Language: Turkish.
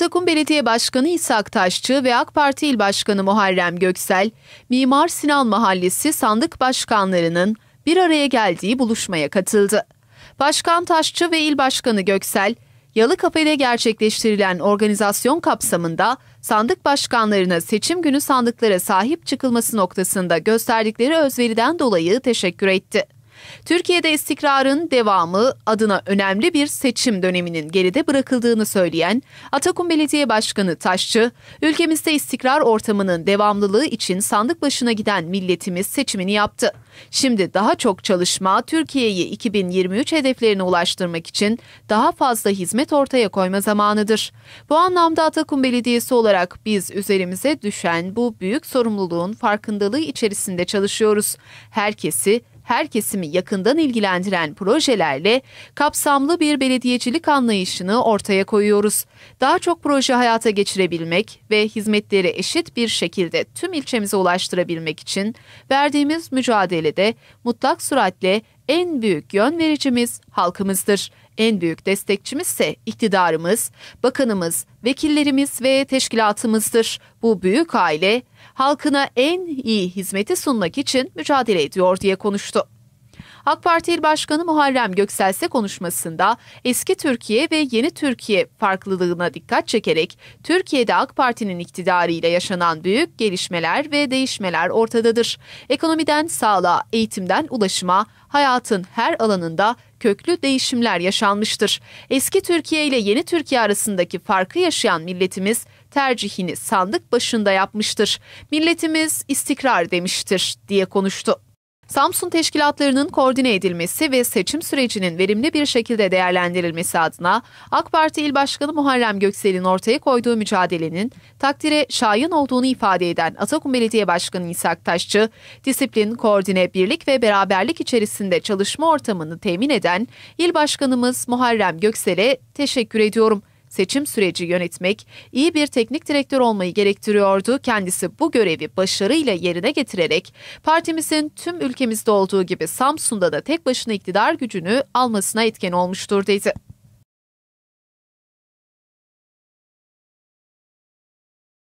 Atakum Belediye Başkanı İshak Taşçı ve AK Parti İl Başkanı Muharrem Göksel, Mimar Sinan Mahallesi sandık başkanlarının bir araya geldiği buluşmaya katıldı. Başkan Taşçı ve İl Başkanı Göksel, Yalı Kafede gerçekleştirilen organizasyon kapsamında sandık başkanlarına seçim günü sandıklara sahip çıkılması noktasında gösterdikleri özveriden dolayı teşekkür etti. Türkiye'de istikrarın devamı adına önemli bir seçim döneminin geride bırakıldığını söyleyen Atakum Belediye Başkanı Taşçı, ülkemizde istikrar ortamının devamlılığı için sandık başına giden milletimiz seçimini yaptı. Şimdi daha çok çalışma Türkiye'yi 2023 hedeflerine ulaştırmak için daha fazla hizmet ortaya koyma zamanıdır. Bu anlamda Atakum Belediyesi olarak biz üzerimize düşen bu büyük sorumluluğun farkındalığı içerisinde çalışıyoruz. Herkesi her kesimi yakından ilgilendiren projelerle kapsamlı bir belediyecilik anlayışını ortaya koyuyoruz. Daha çok proje hayata geçirebilmek ve hizmetleri eşit bir şekilde tüm ilçemize ulaştırabilmek için verdiğimiz mücadelede mutlak süratle en büyük yön vericimiz halkımızdır. En büyük destekçimiz ise iktidarımız, bakanımız, vekillerimiz ve teşkilatımızdır. Bu büyük aile halkına en iyi hizmeti sunmak için mücadele ediyor diye konuştu. AK Parti İl Başkanı Muharrem Göksel ise konuşmasında eski Türkiye ve yeni Türkiye farklılığına dikkat çekerek Türkiye'de AK Parti'nin iktidarıyla yaşanan büyük gelişmeler ve değişmeler ortadadır. Ekonomiden sağlığa, eğitimden ulaşıma, hayatın her alanında köklü değişimler yaşanmıştır. Eski Türkiye ile yeni Türkiye arasındaki farkı yaşayan milletimiz tercihini sandık başında yapmıştır. Milletimiz istikrar demiştir diye konuştu. Samsun teşkilatlarının koordine edilmesi ve seçim sürecinin verimli bir şekilde değerlendirilmesi adına AK Parti İl Başkanı Muharrem Göksel'in ortaya koyduğu mücadelenin takdire şayan olduğunu ifade eden Atakum Belediye Başkanı İsa Taşçı, disiplin, koordine, birlik ve beraberlik içerisinde çalışma ortamını temin eden İl Başkanımız Muharrem Göksel'e teşekkür ediyorum seçim süreci yönetmek, iyi bir teknik direktör olmayı gerektiriyordu. Kendisi bu görevi başarıyla yerine getirerek partimizin tüm ülkemizde olduğu gibi Samsun'da da tek başına iktidar gücünü almasına etken olmuştur dedi.